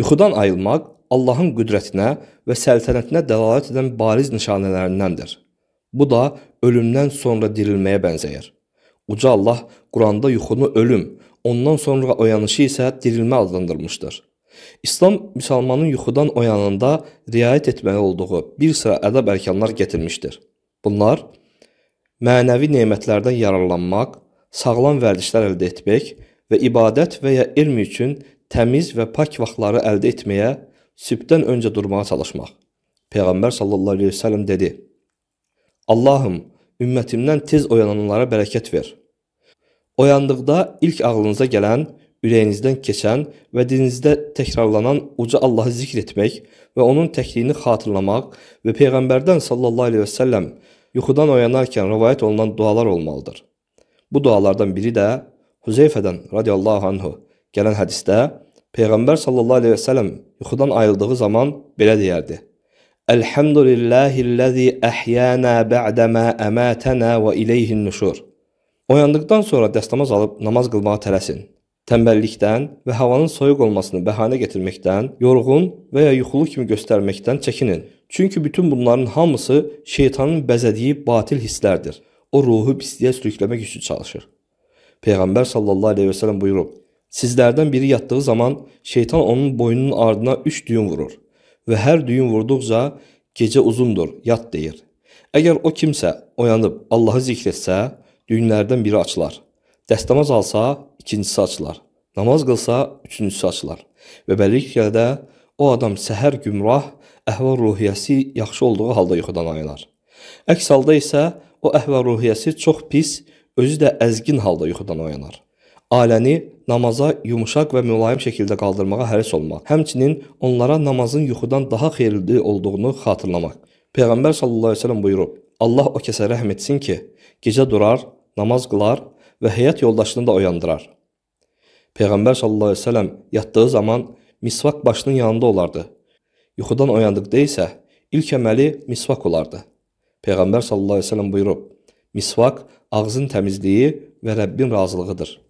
Yuxudan ayılmaq Allahın qüdrətinə və səltənətinə dəlalət edən bariz nişanələrindəndir. Bu da ölümdən sonra dirilməyə bənzəyir. Uca Allah Quranda yuxunu ölüm, ondan sonra oyanışı isə dirilmə adlandırmışdır. İslam müsəlmanın yuxudan oyananda riayət etməli olduğu bir sıra ədab ərkanlar gətirmişdir. Bunlar mənəvi nemətlərdən yararlanmaq, sağlam vərdişlər əldə etmək və ibadət və ya elm üçün təmiz və pak vaxtları əldə etməyə, sübhdən öncə durmağa çalışmaq. Peyğəmbər sallallahu əleyhi və səlləm dedi: Allahım, ümmətimdən tez oyananlara bərəkət ver. Oyandıqda ilk ağlınıza gələn, ürəyinizdən keçən və dilinizdə təkrarlanan uca Allahı zikr etmək və onun təkliyini xatırlamaq və peyğəmbərdən sallallahu əleyhi və səlləm yuxudan oyanarkən rivayet olunan dualar olmalıdır. Bu dualardan biri də Huzeyfədən radiyallahu anhu gələn hədisdə Peyğəmbər sallallahu əleyhi və səlləm yuxudan ayıldığı zaman belə deyərdi: "Elhamdülillahi'llazi ahyana ba'dama amatana və ileyhin nüşur." Oyandıqdan sonra dəstəmaz alıb namaz qılmağa tələsin. Tənbəllikdən və havanın soyuq olmasını bəhanə gətirməkdən, yorğun və ya yuxulu kimi göstərməkdən çəkinin. Çünki bütün bunların hamısı şeytanın bəzədiyi batil hisslərdir. O ruhu pisliyə sürükləmək üçün çalışır. Peyğəmbər sallallahu əleyhi və səlləm buyurub: Sizlərdən biri yatdığı zaman şeytan onun boynunun ardına 3 düyün vurur və hər düyün vurduqca gecə uzundur, yat deyir. Əgər o kimsə oyanıb Allahı zikr etsə, düyünlərdən biri açılar. Dəstəmaz alsa, ikincisi açılar. Namaz qılsa, üçüncüsü açılar. Və beləliklə də o adam səhər gümrah, əhval ruhiyyəsi yaxşı olduğu halda yuxudan ayılar. Əks halda isə o əhval ruhiyyəsi çox pis, özü də əzgin halda yuxudan oyanır. Ailəni namaza yumşaq və mülayim şəkildə qaldırmağa həris olmaq, həmçinin onlara namazın yuxudan daha xeyirli olduğunu xatırlamaq. Peyğəmbər sallallahu əleyhi və səlləm buyurub: "Allah o kəsə rəhm etsin ki, gecə durar, namaz qılar və həyat yoldaşını da oyandırar." Peyğəmbər sallallahu əleyhi və səlləm yatdığı zaman misvak başının yanında olardı. Yuxudan oyandıqda isə ilk əməli misvak olardı. Peyğəmbər sallallahu əleyhi və səlləm buyurub: "Misvak ağzın təmizliyi və Rəbbin razılığıdır."